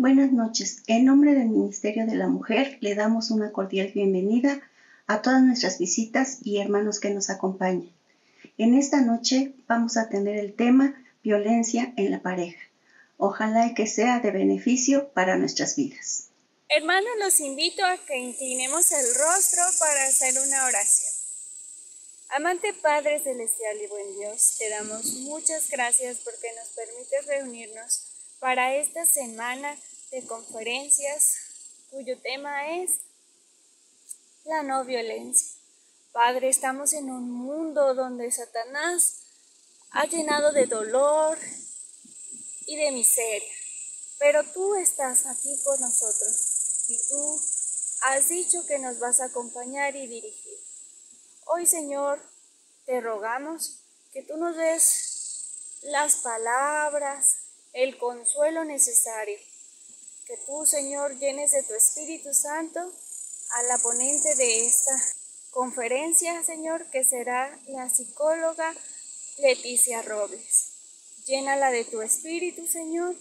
Buenas noches. En nombre del Ministerio de la Mujer le damos una cordial bienvenida a todas nuestras visitas y hermanos que nos acompañan. En esta noche vamos a tener el tema violencia en la pareja. Ojalá que sea de beneficio para nuestras vidas. Hermanos, los invito a que inclinemos el rostro para hacer una oración. Amante Padre Celestial y buen Dios, te damos muchas gracias porque nos permites reunirnos para esta semana de conferencias cuyo tema es la no violencia. Padre, estamos en un mundo donde Satanás ha llenado de dolor y de miseria, pero tú estás aquí con nosotros y tú has dicho que nos vas a acompañar y dirigir. Hoy, Señor, te rogamos que tú nos des las palabras, el consuelo necesario que tú, Señor, llenes de tu Espíritu Santo a la ponente de esta conferencia, Señor, que será la psicóloga Leticia Robles. Llénala de tu Espíritu, Señor,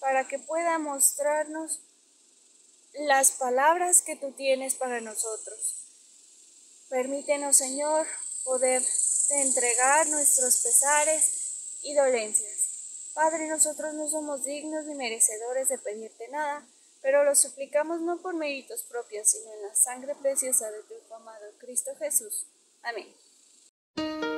para que pueda mostrarnos las palabras que tú tienes para nosotros. Permítenos, Señor, poder entregar nuestros pesares y dolencias. Padre, nosotros no somos dignos ni merecedores de pedirte nada, pero lo suplicamos no por méritos propios, sino en la sangre preciosa de tu amado Cristo Jesús. Amén.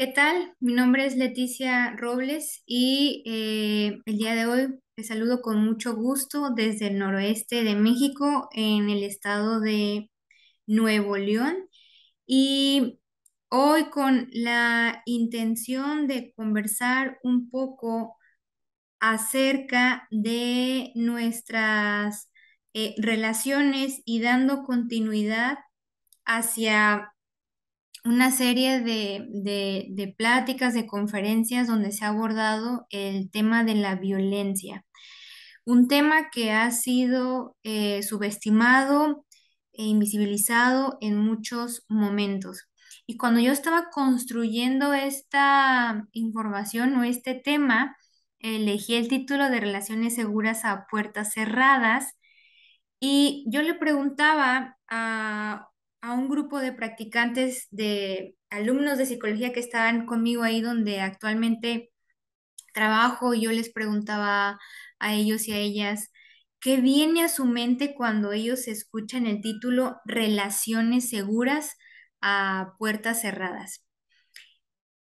¿Qué tal? Mi nombre es Leticia Robles y eh, el día de hoy te saludo con mucho gusto desde el noroeste de México, en el estado de Nuevo León. Y hoy con la intención de conversar un poco acerca de nuestras eh, relaciones y dando continuidad hacia una serie de, pláticas, de conferencias donde se ha abordado el tema de la violencia. Un tema que ha sido eh, subestimado e invisibilizado en muchos momentos. Y cuando yo estaba construyendo esta información o este tema, elegí el título de Relaciones Seguras a Puertas Cerradas y yo le preguntaba a a un grupo de practicantes, de alumnos de psicología que estaban conmigo ahí donde actualmente trabajo, yo les preguntaba a ellos y a ellas qué viene a su mente cuando ellos escuchan el título Relaciones seguras a puertas cerradas.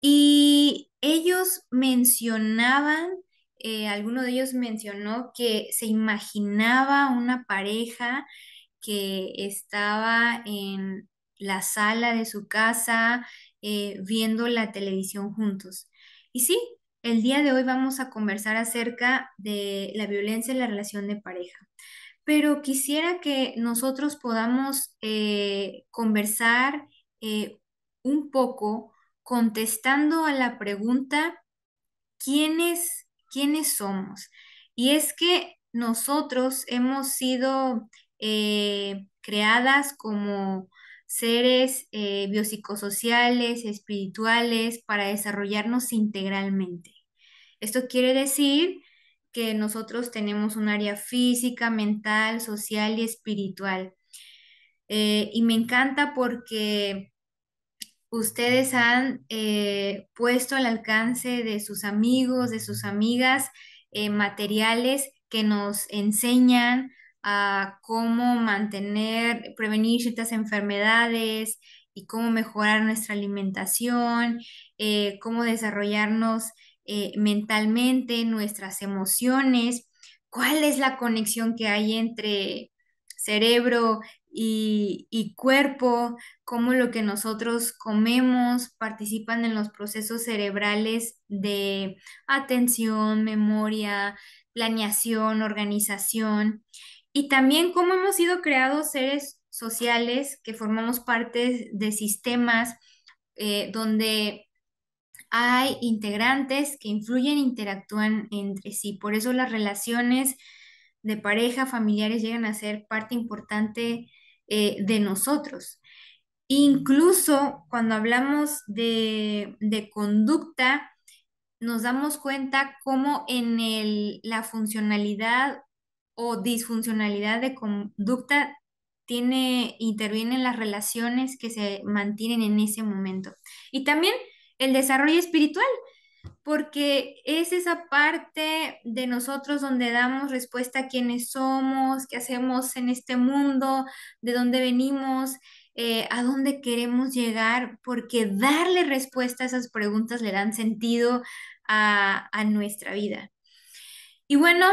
Y ellos mencionaban, eh, alguno de ellos mencionó que se imaginaba una pareja que estaba en la sala de su casa eh, viendo la televisión juntos. Y sí, el día de hoy vamos a conversar acerca de la violencia en la relación de pareja, pero quisiera que nosotros podamos eh, conversar eh, un poco contestando a la pregunta, ¿quiénes, ¿quiénes somos? Y es que nosotros hemos sido eh, creadas como seres eh, biopsicosociales, espirituales, para desarrollarnos integralmente. Esto quiere decir que nosotros tenemos un área física, mental, social y espiritual. Eh, y me encanta porque ustedes han puesto al alcance de sus amigos, de sus amigas, materiales que nos enseñan a cómo mantener, prevenir ciertas enfermedades y cómo mejorar nuestra alimentación, eh, cómo desarrollarnos eh, mentalmente, nuestras emociones, cuál es la conexión que hay entre cerebro y, y, cuerpo, cómo lo que nosotros comemos participan en los procesos cerebrales de atención, memoria, planeación, organización y también cómo hemos sido creados seres sociales que formamos parte de sistemas eh, donde hay integrantes que influyen, e interactúan entre sí. Por eso las relaciones de pareja, familiares llegan a ser parte importante eh, de nosotros. Incluso cuando hablamos de, conducta, nos damos cuenta cómo en la funcionalidad o disfuncionalidad de conducta tiene, intervienen las relaciones que se mantienen en ese momento. Y también el desarrollo espiritual, porque es esa parte de nosotros donde damos respuesta a quiénes somos, qué hacemos en este mundo, de dónde venimos, eh, a dónde queremos llegar, porque darle respuesta a esas preguntas le dan sentido a, a nuestra vida. Y bueno,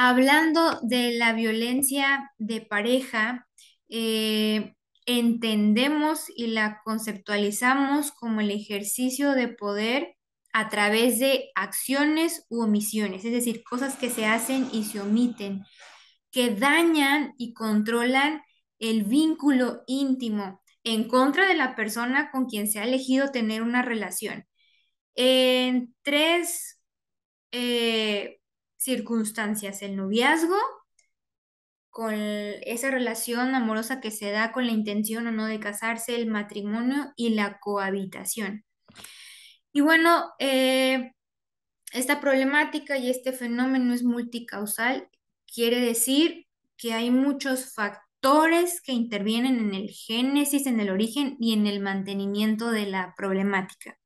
hablando de la violencia de pareja, eh, entendemos y la conceptualizamos como el ejercicio de poder a través de acciones u omisiones, es decir, cosas que se hacen y se omiten, que dañan y controlan el vínculo íntimo en contra de la persona con quien se ha elegido tener una relación. En tres eh, circunstancias, el noviazgo, con esa relación amorosa que se da con la intención o no de casarse, el matrimonio y la cohabitación. Y bueno, eh, esta problemática y este fenómeno es multicausal, quiere decir que hay muchos factores que intervienen en el génesis, en el origen y en el mantenimiento de la problemática.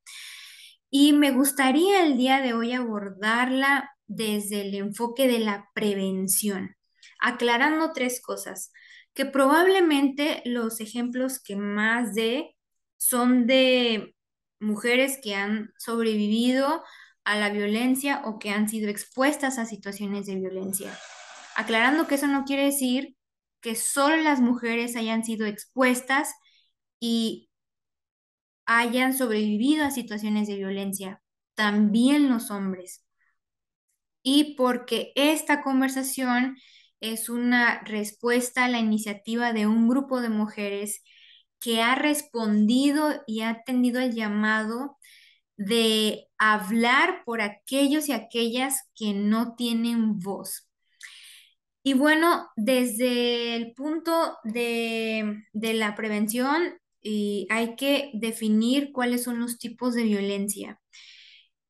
Y me gustaría el día de hoy abordarla desde el enfoque de la prevención, aclarando tres cosas, que probablemente los ejemplos que más de son de mujeres que han sobrevivido a la violencia o que han sido expuestas a situaciones de violencia. Aclarando que eso no quiere decir que solo las mujeres hayan sido expuestas y hayan sobrevivido a situaciones de violencia, también los hombres y porque esta conversación es una respuesta a la iniciativa de un grupo de mujeres que ha respondido y ha atendido el llamado de hablar por aquellos y aquellas que no tienen voz. Y bueno, desde el punto de, de la prevención, hay que definir cuáles son los tipos de violencia.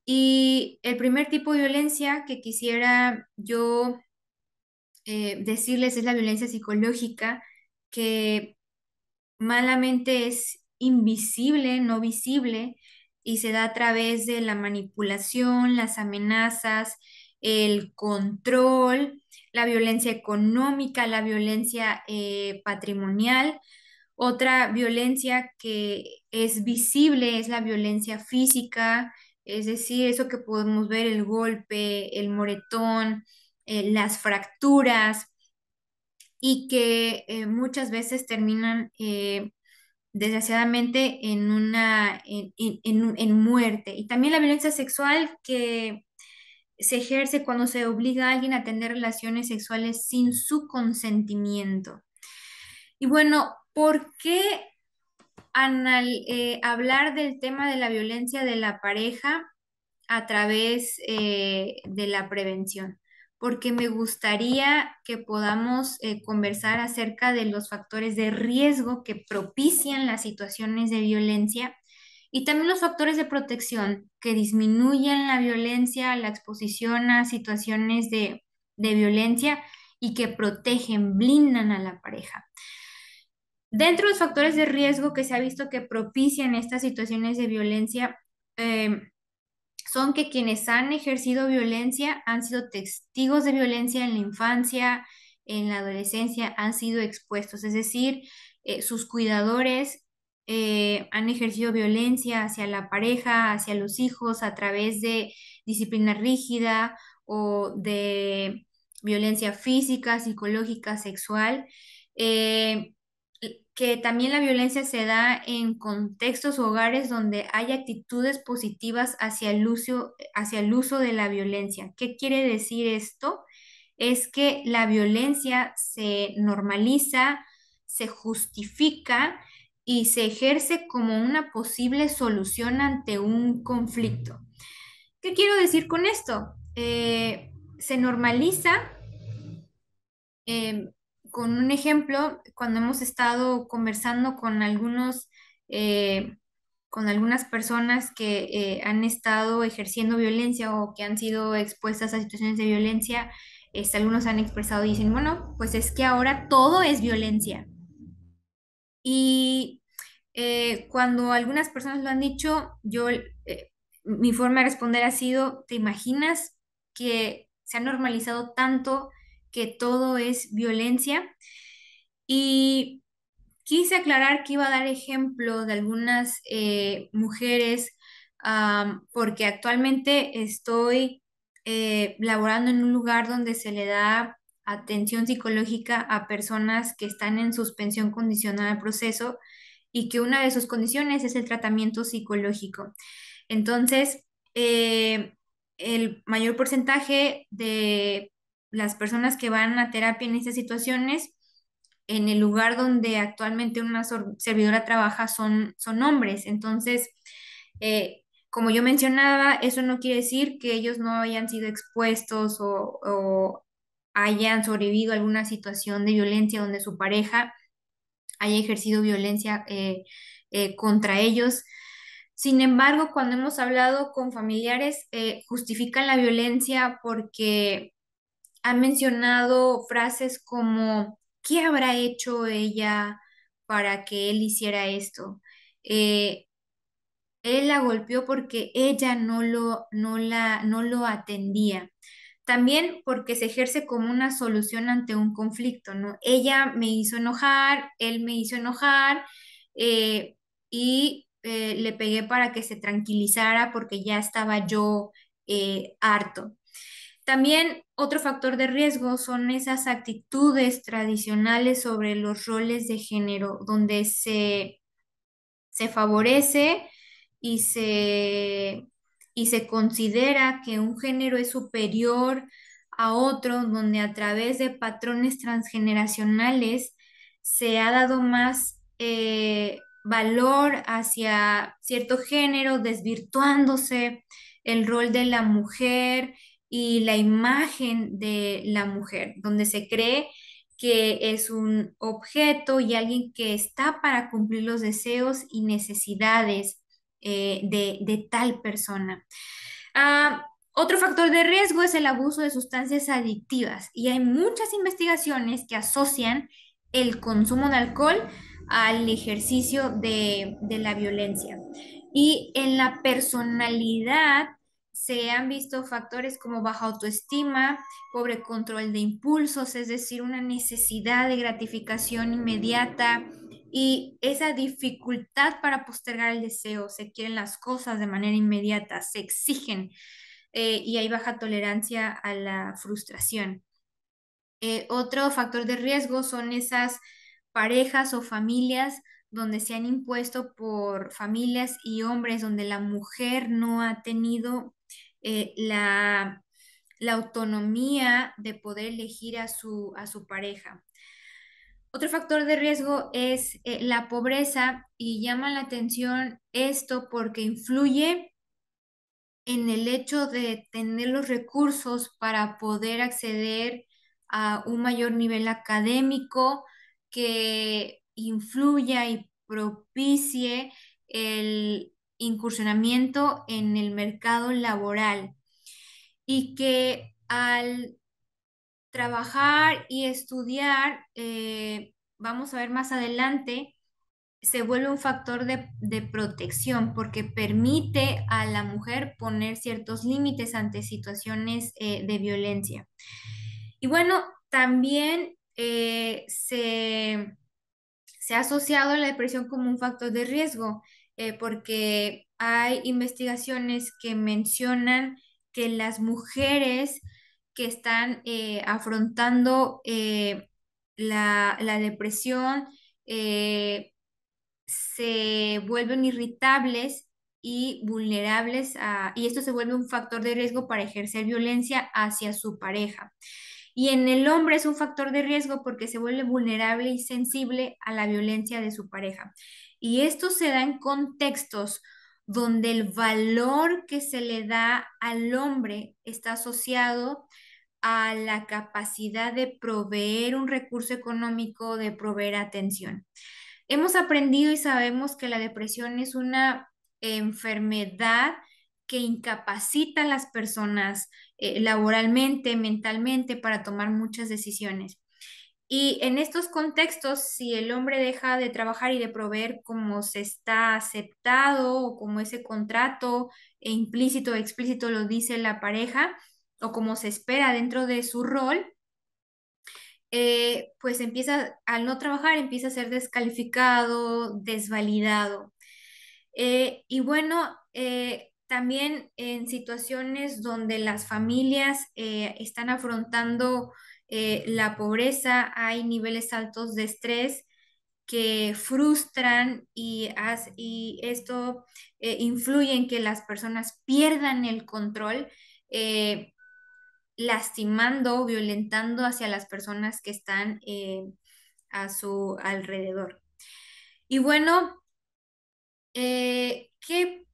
Y el primer tipo de violencia que quisiera yo eh, decirles es la violencia psicológica, que malamente es invisible, no visible, y se da a través de la manipulación, las amenazas, el control, la violencia económica, la violencia eh, patrimonial. Otra violencia que es visible es la violencia física, es decir, eso que podemos ver, el golpe, el moretón, eh, las fracturas, y que eh, muchas veces terminan eh, desgraciadamente en una en, en, muerte. Y también la violencia sexual que se ejerce cuando se obliga a alguien a tener relaciones sexuales sin su consentimiento. Y bueno, ¿por qué eh, hablar del tema de la violencia de la pareja a través eh, de la prevención, porque me gustaría que podamos eh, conversar acerca de los factores de riesgo que propician las situaciones de violencia y también los factores de protección que disminuyen la violencia, la exposición a situaciones de violencia y que protegen, blindan a la pareja. Dentro de los factores de riesgo que se ha visto que propician estas situaciones de violencia em, son que quienes han ejercido violencia han sido testigos de violencia en la infancia, en la adolescencia, han sido expuestos, es decir, eh, sus cuidadores eh, han ejercido violencia hacia la pareja, hacia los hijos, a través de disciplina rígida o de violencia física, psicológica, sexual. Eh, que también la violencia se da en contextos hogares donde hay actitudes positivas hacia el, uso, hacia el uso de la violencia. ¿Qué quiere decir esto? Es que la violencia se normaliza, se justifica y se ejerce como una posible solución ante un conflicto. ¿Qué quiero decir con esto? Eh, se normaliza em, con un ejemplo, cuando hemos estado conversando con algunos, eh, con algunas personas que eh, han estado ejerciendo violencia o que han sido expuestas a situaciones de violencia, este, algunos han expresado y dicen, bueno, pues es que ahora todo es violencia. Y eh, cuando algunas personas lo han dicho, yo, mi forma de responder ha sido, ¿te imaginas que se ha normalizado tanto que todo es violencia. Y quise aclarar que iba a dar ejemplo de algunas eh, mujeres porque actualmente estoy eh, laborando en un lugar donde se le da atención psicológica a personas que están en suspensión condicional al proceso y que una de sus condiciones es el tratamiento psicológico. Entonces, eh, el mayor porcentaje de las personas que van a terapia en estas situaciones, en el lugar donde actualmente una servidora trabaja son, son hombres. Entonces, eh, como yo mencionaba, eso no quiere decir que ellos no hayan sido expuestos o, hayan sobrevivido a alguna situación de violencia donde su pareja haya ejercido violencia eh, eh, contra ellos. Sin embargo, cuando hemos hablado con familiares, justifican la violencia porque ha mencionado frases como, ¿qué habrá hecho ella para que él hiciera esto? Eh, él la golpeó porque ella no lo, no, la, no lo atendía. También porque se ejerce como una solución ante un conflicto, ¿no? Ella me hizo enojar, él me hizo enojar eh, y eh, le pegué para que se tranquilizara porque ya estaba yo harto. También otro factor de riesgo son esas actitudes tradicionales sobre los roles de género, donde se, favorece y se, y se considera que un género es superior a otro, donde a través de patrones transgeneracionales se ha dado más eh, valor hacia cierto género, desvirtuándose el rol de la mujer y la imagen de la mujer, donde se cree que es un objeto y alguien que está para cumplir los deseos y necesidades eh, de, tal persona. Ah, otro factor de riesgo es el abuso de sustancias adictivas y hay muchas investigaciones que asocian el consumo de alcohol al ejercicio de, de la violencia. Y en la personalidad se han visto factores como baja autoestima, pobre control de impulsos, es decir, una necesidad de gratificación inmediata y esa dificultad para postergar el deseo. Se quieren las cosas de manera inmediata, se exigen eh, y hay baja tolerancia a la frustración. Eh, otro factor de riesgo son esas parejas o familias donde se han impuesto por familias y hombres, donde la mujer no ha tenido eh, la, autonomía de poder elegir a su, a su pareja. Otro factor de riesgo es eh, la pobreza y llama la atención esto porque influye en el hecho de tener los recursos para poder acceder a un mayor nivel académico que influya y propicie el incursionamiento en el mercado laboral y que al trabajar y estudiar, eh, vamos a ver más adelante, se vuelve un factor de, protección porque permite a la mujer poner ciertos límites ante situaciones eh, de violencia. Y bueno, también eh, se se ha asociado la depresión como un factor de riesgo, eh, porque hay investigaciones que mencionan que las mujeres que están eh, afrontando eh, la, la, depresión se vuelven irritables y vulnerables a, y esto se vuelve un factor de riesgo para ejercer violencia hacia su pareja. Y en el hombre es un factor de riesgo porque se vuelve vulnerable y sensible a la violencia de su pareja. Y esto se da en contextos donde el valor que se le da al hombre está asociado a la capacidad de proveer un recurso económico, de proveer atención. Hemos aprendido y sabemos que la depresión es una enfermedad que incapacita a las personas eh, laboralmente, mentalmente, para tomar muchas decisiones. Y en estos contextos, si el hombre deja de trabajar y de proveer como se está aceptado o como ese contrato e implícito o explícito lo dice la pareja o como se espera dentro de su rol, eh, pues empieza, al no trabajar, empieza a ser descalificado, desvalidado. Eh, y bueno, también en situaciones donde las familias eh, están afrontando eh, la pobreza, hay niveles altos de estrés que frustran y, y esto eh, influye en que las personas pierdan el control, lastimando, violentando hacia las personas que están a su alrededor. Y bueno, ¿qué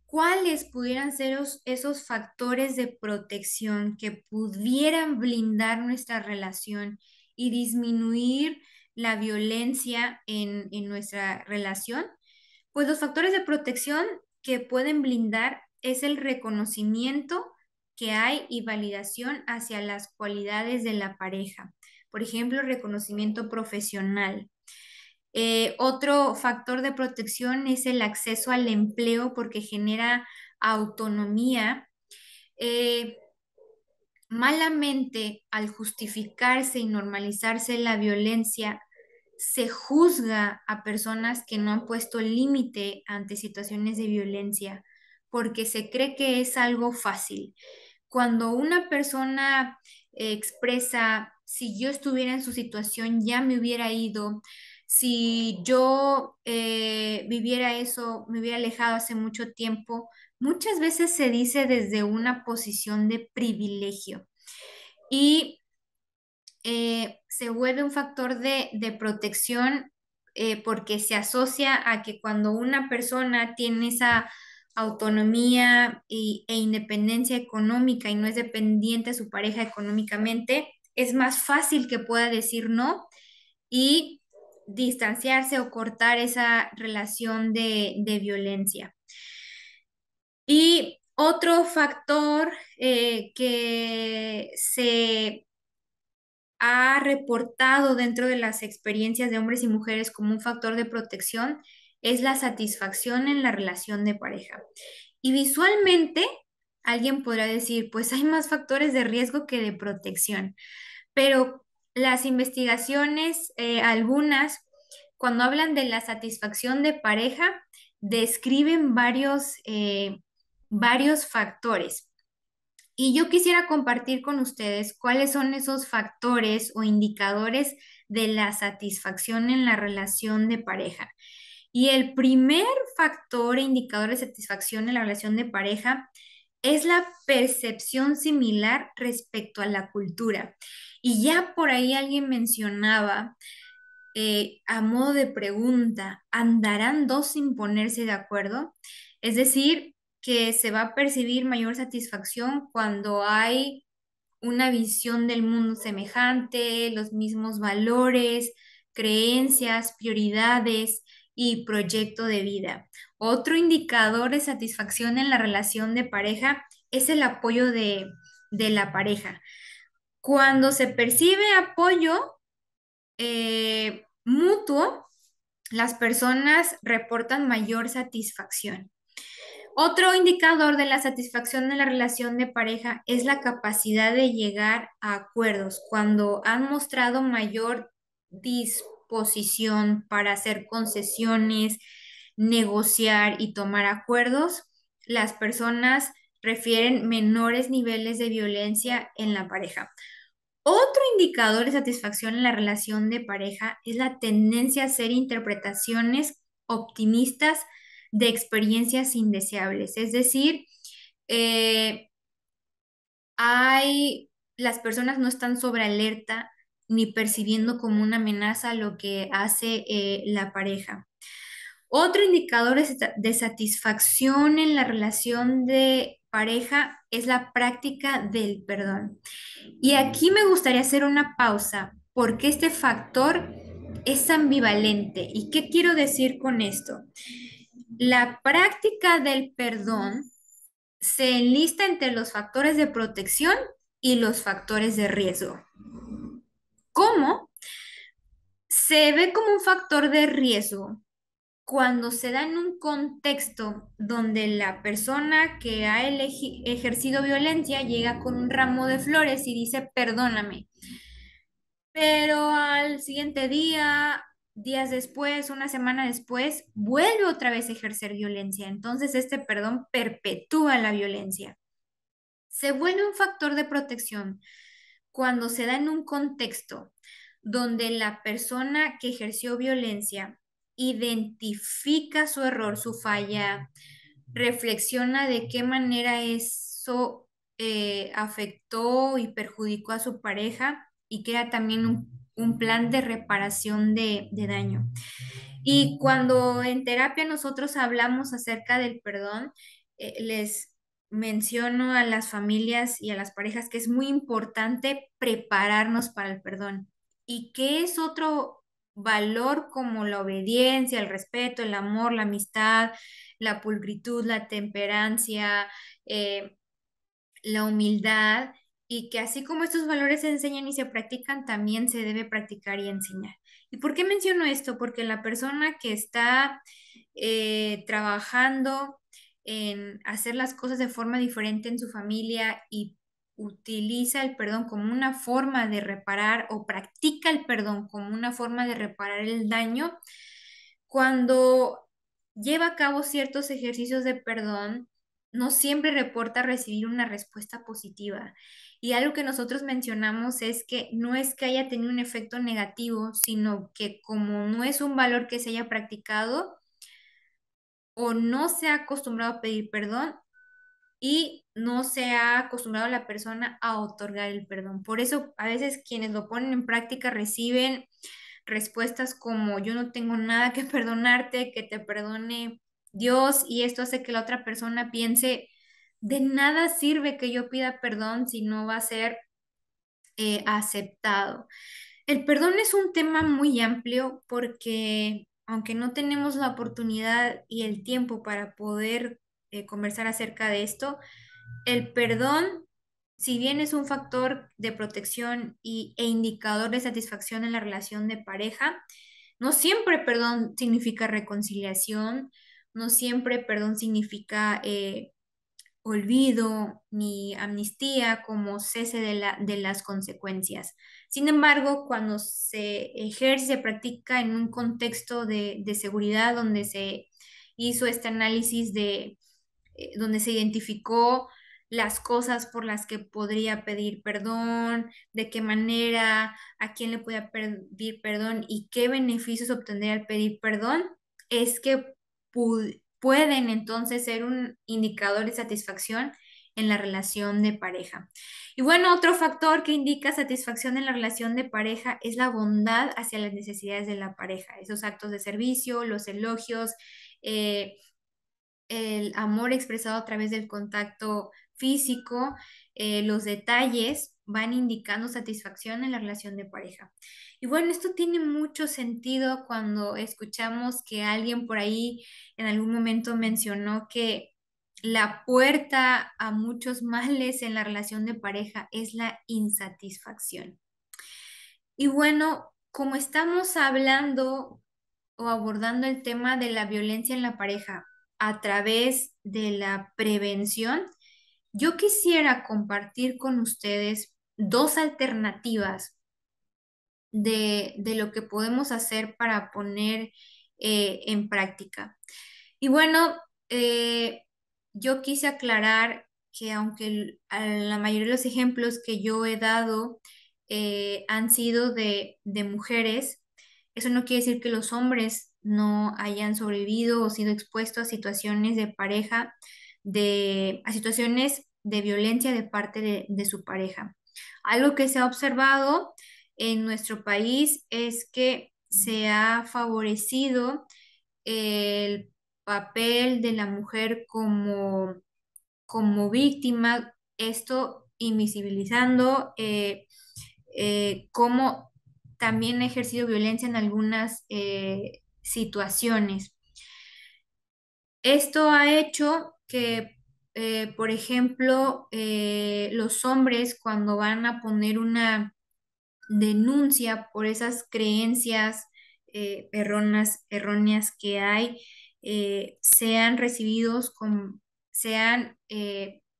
¿cuáles pudieran ser esos factores de protección que pudieran blindar nuestra relación y disminuir la violencia en nuestra relación? Pues los factores de protección que pueden blindar es el reconocimiento que hay y validación hacia las cualidades de la pareja. Por ejemplo, reconocimiento profesional, eh, otro factor de protección es el acceso al empleo porque genera autonomía. Eh, malamente, al justificarse y normalizarse la violencia, se juzga a personas que no han puesto límite ante situaciones de violencia porque se cree que es algo fácil. Cuando una persona eh, expresa, si yo estuviera en su situación, ya me hubiera ido, si yo eh, viviera eso, me hubiera alejado hace mucho tiempo, muchas veces se dice desde una posición de privilegio y eh, se vuelve un factor de, protección eh, porque se asocia a que cuando una persona tiene esa autonomía e independencia económica y no es dependiente a su pareja económicamente, es más fácil que pueda decir no y distanciarse o cortar esa relación de, violencia. Y otro factor eh, que se ha reportado dentro de las experiencias de hombres y mujeres como un factor de protección es la satisfacción en la relación de pareja. Y visualmente, alguien podrá decir, pues hay más factores de riesgo que de protección, pero las investigaciones, eh, algunas, cuando hablan de la satisfacción de pareja, describen varios, eh, varios factores. Y yo quisiera compartir con ustedes cuáles son esos factores o indicadores de la satisfacción en la relación de pareja. Y el primer factor e indicador de satisfacción en la relación de pareja es la percepción similar respecto a la cultura. Y ya por ahí alguien mencionaba, eh, a modo de pregunta, ¿andarán dos sin ponerse de acuerdo? Es decir, que se va a percibir mayor satisfacción cuando hay una visión del mundo semejante, los mismos valores, creencias, prioridades y proyecto de vida. Otro indicador de satisfacción en la relación de pareja es el apoyo de, la pareja. Cuando se percibe apoyo eh, mutuo, las personas reportan mayor satisfacción. Otro indicador de la satisfacción en la relación de pareja es la capacidad de llegar a acuerdos cuando han mostrado mayor disposición para hacer concesiones, negociar y tomar acuerdos, las personas refieren menores niveles de violencia en la pareja. Otro indicador de satisfacción en la relación de pareja es la tendencia a hacer interpretaciones optimistas de experiencias indeseables. Es decir, eh, hay, las personas no están sobre alerta ni percibiendo como una amenaza lo que hace eh, la pareja. Otro indicador de satisfacción en la relación de pareja es la práctica del perdón. Y aquí me gustaría hacer una pausa porque este factor es ambivalente. ¿Y qué quiero decir con esto? La práctica del perdón se enlista entre los factores de protección y los factores de riesgo. ¿Cómo? Se ve como un factor de riesgo cuando se da en un contexto donde la persona que ha ejercido violencia llega con un ramo de flores y dice, perdóname. Pero al siguiente día, días después, una semana después, vuelve otra vez a ejercer violencia. Entonces este perdón perpetúa la violencia. Se vuelve un factor de protección cuando se da en un contexto donde la persona que ejerció violencia identifica su error, su falla, reflexiona de qué manera eso eh, afectó y perjudicó a su pareja y crea también un, plan de reparación de, daño. Y cuando en terapia nosotros hablamos acerca del perdón, eh, les menciono a las familias y a las parejas que es muy importante prepararnos para el perdón. ¿Y qué es otro valor como la obediencia, el respeto, el amor, la amistad, la pulcritud, la temperancia, eh, la humildad, y que así como estos valores se enseñan y se practican, también se debe practicar y enseñar. ¿Y por qué menciono esto? Porque la persona que está eh, trabajando en hacer las cosas de forma diferente en su familia y utiliza el perdón como una forma de reparar o practica el perdón como una forma de reparar el daño, cuando lleva a cabo ciertos ejercicios de perdón, no siempre reporta recibir una respuesta positiva. Y algo que nosotros mencionamos es que no es que haya tenido un efecto negativo, sino que como no es un valor que se haya practicado o no se ha acostumbrado a pedir perdón, y no se ha acostumbrado la persona a otorgar el perdón. Por eso a veces quienes lo ponen en práctica reciben respuestas como yo no tengo nada que perdonarte, que te perdone Dios y esto hace que la otra persona piense, de nada sirve que yo pida perdón si no va a ser eh, aceptado. El perdón es un tema muy amplio porque aunque no tenemos la oportunidad y el tiempo para poder eh, conversar acerca de esto. El perdón, si bien es un factor de protección y, e indicador de satisfacción en la relación de pareja, no siempre perdón significa reconciliación, no siempre perdón significa eh, olvido ni amnistía como cese de, la, de, las consecuencias. Sin embargo, cuando se ejerce, se practica en un contexto de seguridad donde se hizo este análisis de eh, donde se identificó las cosas por las que podría pedir perdón, de qué manera, a quién le podía pedir perdón y qué beneficios obtendría al pedir perdón, es que pueden entonces ser un indicador de satisfacción en la relación de pareja. Y bueno, otro factor que indica satisfacción en la relación de pareja es la bondad hacia las necesidades de la pareja, esos actos de servicio, los elogios, eh, el amor expresado a través del contacto físico, eh, los detalles van indicando satisfacción en la relación de pareja. Y bueno, esto tiene mucho sentido cuando escuchamos que alguien por ahí en algún momento mencionó que la puerta a muchos males en la relación de pareja es la insatisfacción. Y bueno, como estamos hablando o abordando el tema de la violencia en la pareja, a través de la prevención, yo quisiera compartir con ustedes dos alternativas de, lo que podemos hacer para poner eh, en práctica. Y bueno, eh, yo quise aclarar que aunque la mayoría de los ejemplos que yo he dado eh, han sido de, de, mujeres, eso no quiere decir que los hombres no hayan sobrevivido o sido expuestos a situaciones de pareja, de, a situaciones de violencia de parte de, su pareja. Algo que se ha observado en nuestro país es que se ha favorecido el papel de la mujer como, como víctima, esto invisibilizando eh, eh, cómo también ha ejercido violencia en algunas eh, situaciones. Esto ha hecho que, eh, por ejemplo, eh, los hombres cuando van a poner una denuncia por esas creencias eh, erróneas, que hay, sean recibidos con, sean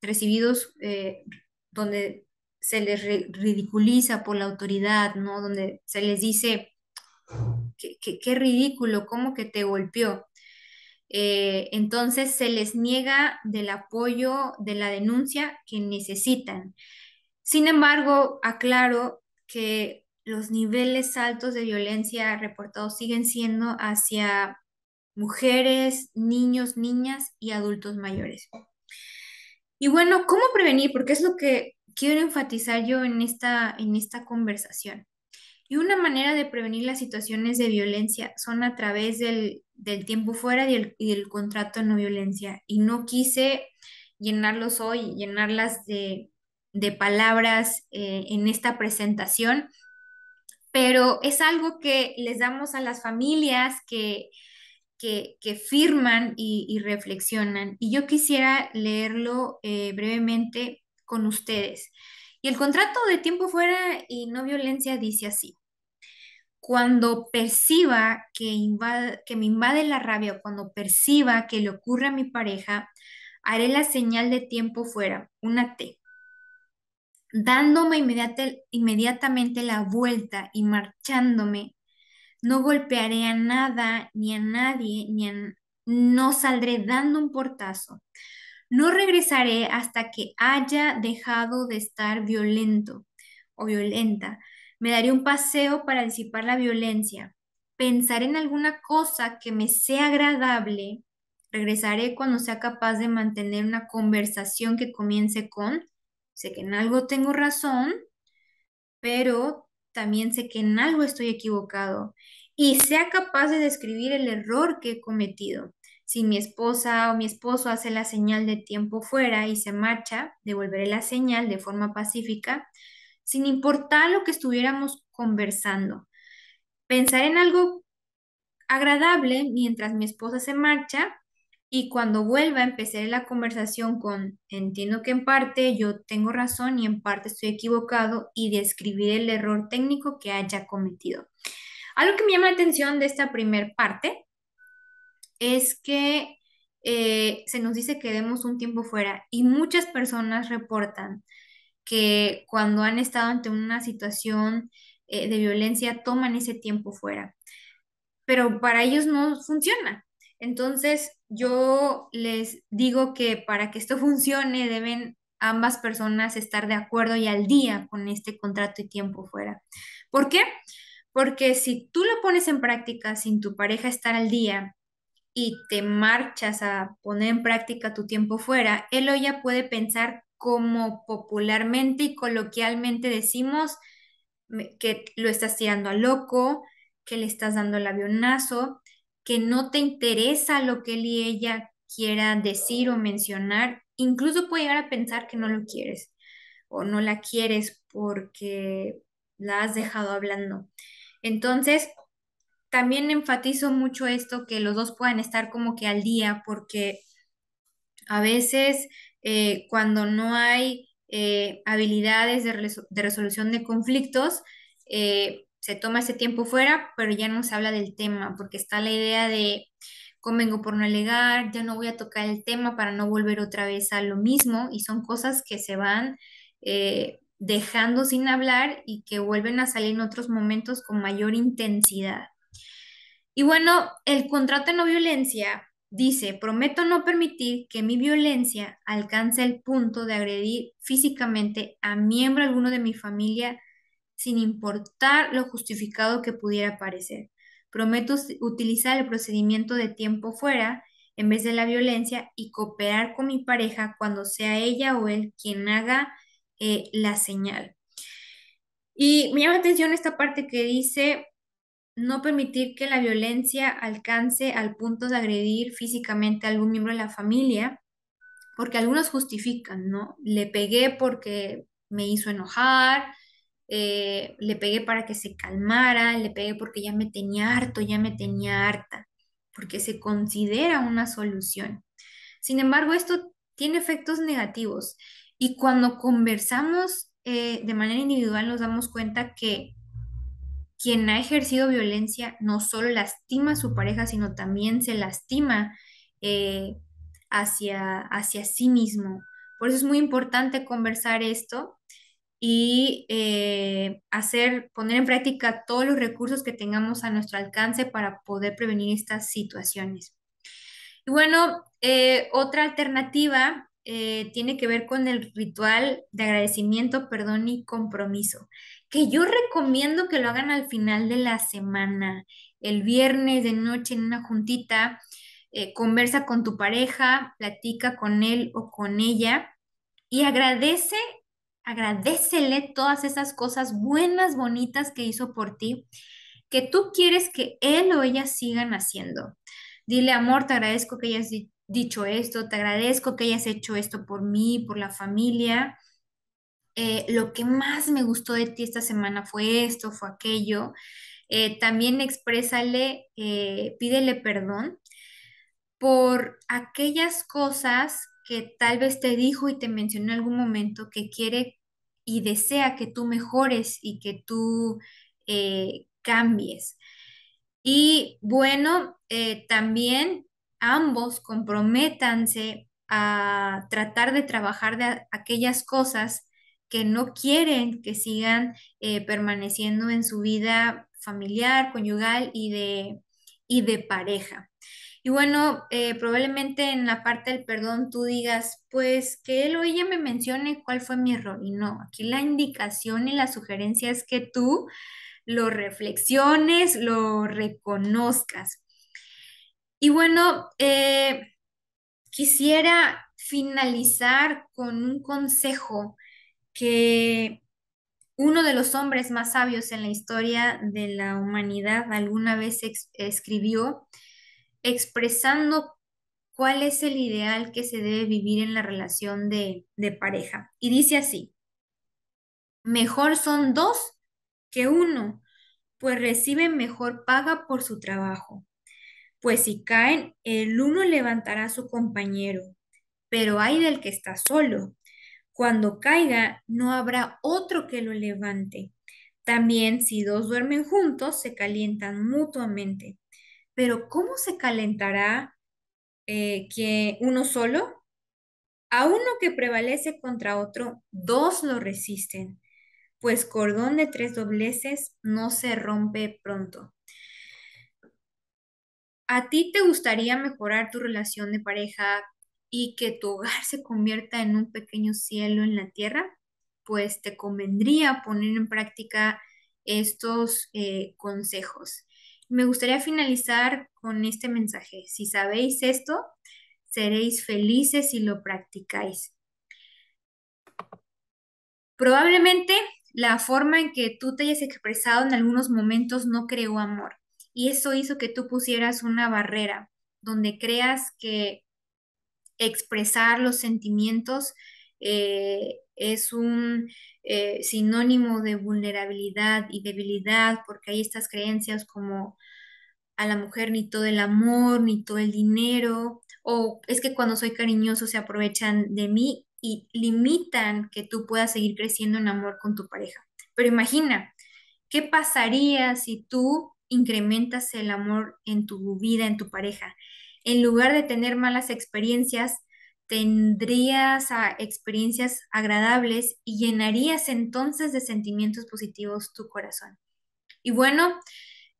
recibidos donde se les ridiculiza por la autoridad, ¿no? Donde se les dice, qué, ridículo, cómo que te golpeó. Eh, entonces se les niega del apoyo de la denuncia que necesitan. Sin embargo, aclaro que los niveles altos de violencia reportados siguen siendo hacia mujeres, niños, niñas y adultos mayores. Y bueno, ¿cómo prevenir? Porque es lo que quiero enfatizar yo en esta, en esta conversación. Y una manera de prevenir las situaciones de violencia son a través del, tiempo fuera y el, y el contrato no violencia. Y no quise llenarlos hoy, llenarlas de, palabras eh, en esta presentación, pero es algo que les damos a las familias que, firman y, reflexionan. Y yo quisiera leerlo eh, brevemente con ustedes. Y el contrato de tiempo fuera y no violencia dice así cuando perciba que, me invade la rabia, cuando perciba que le ocurre a mi pareja, haré la señal de tiempo fuera, una T, dándome inmediatamente la vuelta y marchándome. No golpearé a nada ni a nadie, ni no saldré dando un portazo. No regresaré hasta que haya dejado de estar violento o violenta. Me daré un paseo para disipar la violencia. Pensaré en alguna cosa que me sea agradable. Regresaré cuando sea capaz de mantener una conversación que comience con, sé que en algo tengo razón, pero también sé que en algo estoy equivocado y sea capaz de describir el error que he cometido. Si mi esposa o mi esposo hace la señal de tiempo fuera y se marcha, devolveré la señal de forma pacífica sin importar lo que estuviéramos conversando. Pensar en algo agradable mientras mi esposa se marcha y cuando vuelva a empezar la conversación con entiendo que en parte yo tengo razón y en parte estoy equivocado y describir el error técnico que haya cometido. Algo que me llama la atención de esta primera parte es que eh, se nos dice que demos un tiempo fuera y muchas personas reportan que cuando han estado ante una situación eh, de violencia toman ese tiempo fuera. Pero para ellos no funciona. Entonces yo les digo que para que esto funcione deben ambas personas estar de acuerdo y al día con este contrato y tiempo fuera. ¿Por qué? Porque si tú lo pones en práctica sin tu pareja estar al día y te marchas a poner en práctica tu tiempo fuera, él o ella puede pensar como popularmente y coloquialmente decimos, que lo estás tirando a loco, que le estás dando el avionazo, que no te interesa lo que él y ella quiera decir o mencionar, incluso puede llegar a pensar que no lo quieres o no la quieres porque la has dejado hablando. Entonces, también enfatizo mucho esto, que los dos puedan estar como que al día, porque a veces eh, cuando no hay eh, habilidades de, resolución de conflictos, eh, se toma ese tiempo fuera, pero ya no se habla del tema, porque está la idea de convengo por no alegar, ya no voy a tocar el tema para no volver otra vez a lo mismo, y son cosas que se van dejando sin hablar y que vuelven a salir en otros momentos con mayor intensidad. Y bueno, el contrato de no violencia Dice, prometo no permitir que mi violencia alcance el punto de agredir físicamente a miembro alguno de mi familia sin importar lo justificado que pudiera parecer. Prometo utilizar el procedimiento de tiempo fuera en vez de la violencia y cooperar con mi pareja cuando sea ella o él quien haga eh, la señal. Y me llama la atención esta parte que dice, no permitir que la violencia alcance al punto de agredir físicamente a algún miembro de la familia, porque algunos justifican, ¿no? Le pegué porque me hizo enojar, eh, le pegué para que se calmara, le pegué porque ya me tenía harto, ya me tenía harta, porque se considera una solución. Sin embargo, esto tiene efectos negativos y cuando conversamos eh, de manera individual nos damos cuenta que quien ha ejercido violencia no solo lastima a su pareja, sino también se lastima eh, hacia, hacia sí mismo. Por eso es muy importante conversar esto y eh, hacer, poner en práctica todos los recursos que tengamos a nuestro alcance para poder prevenir estas situaciones. Y bueno, eh, otra alternativa tiene que ver con el ritual de agradecimiento, perdón y compromiso que yo recomiendo que lo hagan al final de la semana, el viernes de noche en una juntita, eh, conversa con tu pareja, platica con él o con ella y agradece, agradecele todas esas cosas buenas, bonitas que hizo por ti, que tú quieres que él o ella sigan haciendo. Dile, amor, te agradezco que hayas dicho esto, te agradezco que hayas hecho esto por mí, por la familia. Eh, lo que más me gustó de ti esta semana fue esto, fue aquello. Eh, también exprésale, eh, pídele perdón por aquellas cosas que tal vez te dijo y te mencionó en algún momento que quiere y desea que tú mejores y que tú cambies. Y bueno, también ambos comprométanse a tratar de trabajar de aquellas cosas que no quieren que sigan eh, permaneciendo en su vida familiar, conyugal y de, y de pareja. Y bueno, eh, probablemente en la parte del perdón tú digas, pues que él o ella me mencione cuál fue mi error. Y no, aquí la indicación y la sugerencia es que tú lo reflexiones, lo reconozcas. Y bueno, eh, quisiera finalizar con un consejo que uno de los hombres más sabios en la historia de la humanidad alguna vez escribió expresando cuál es el ideal que se debe vivir en la relación de, pareja. Y dice así, mejor son dos que uno, pues reciben mejor paga por su trabajo. Pues si caen, el uno levantará a su compañero, pero hay del que está solo, cuando caiga no habrá otro que lo levante. También si dos duermen juntos, se calientan mutuamente. Pero ¿cómo se calentará eh, que uno solo? A uno que prevalece contra otro, dos lo resisten, pues cordón de tres dobleces no se rompe pronto. ¿A ti te gustaría mejorar tu relación de pareja y que tu hogar se convierta en un pequeño cielo en la tierra, pues te convendría poner en práctica estos eh, consejos. Me gustaría finalizar con este mensaje. Si sabéis esto, seréis felices si lo practicáis. Probablemente la forma en que tú te hayas expresado en algunos momentos no creó amor y eso hizo que tú pusieras una barrera donde creas que expresar los sentimientos eh, es un eh, sinónimo de vulnerabilidad y debilidad, porque hay estas creencias como a la mujer ni todo el amor, ni todo el dinero, o es que cuando soy cariñoso se aprovechan de mí y limitan que tú puedas seguir creciendo en amor con tu pareja. Pero imagina, ¿qué pasaría si tú incrementas el amor en tu vida, en tu pareja? en lugar de tener malas experiencias, tendrías ah, experiencias agradables y llenarías entonces de sentimientos positivos tu corazón. Y bueno,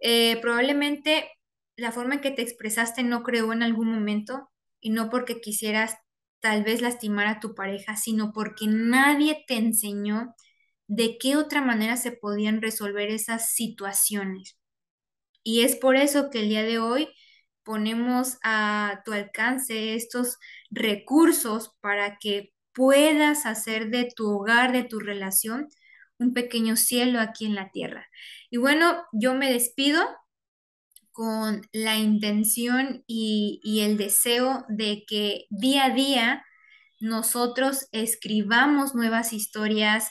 eh, probablemente la forma en que te expresaste no creó en algún momento y no porque quisieras tal vez lastimar a tu pareja, sino porque nadie te enseñó de qué otra manera se podían resolver esas situaciones. Y es por eso que el día de hoy ponemos a tu alcance estos recursos para que puedas hacer de tu hogar, de tu relación, un pequeño cielo aquí en la tierra. Y bueno, yo me despido con la intención y, el deseo de que día a día nosotros escribamos nuevas historias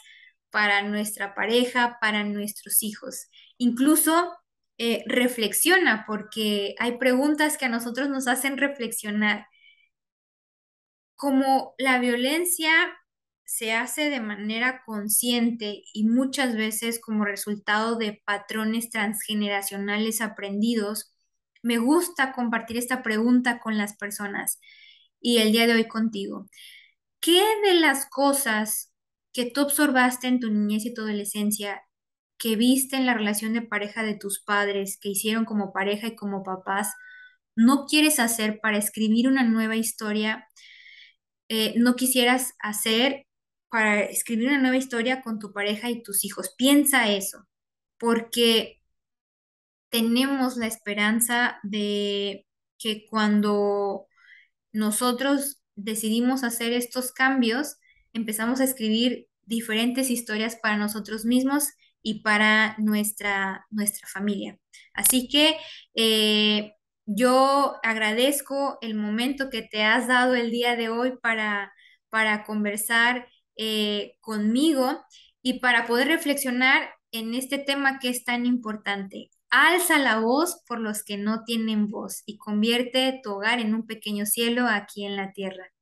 para nuestra pareja, para nuestros hijos. Incluso eh, reflexiona, porque hay preguntas que a nosotros nos hacen reflexionar. Como la violencia se hace de manera consciente y muchas veces como resultado de patrones transgeneracionales aprendidos, me gusta compartir esta pregunta con las personas y el día de hoy contigo. ¿Qué de las cosas que tú observaste en tu niñez y tu adolescencia que viste en la relación de pareja de tus padres, que hicieron como pareja y como papás, no quieres hacer para escribir una nueva historia, eh, no quisieras hacer para escribir una nueva historia con tu pareja y tus hijos. Piensa eso, porque tenemos la esperanza de que cuando nosotros decidimos hacer estos cambios, empezamos a escribir diferentes historias para nosotros mismos y para nuestra, nuestra familia. Así que eh, yo agradezco el momento que te has dado el día de hoy para, para conversar eh, conmigo y para poder reflexionar en este tema que es tan importante. Alza la voz por los que no tienen voz y convierte tu hogar en un pequeño cielo aquí en la tierra.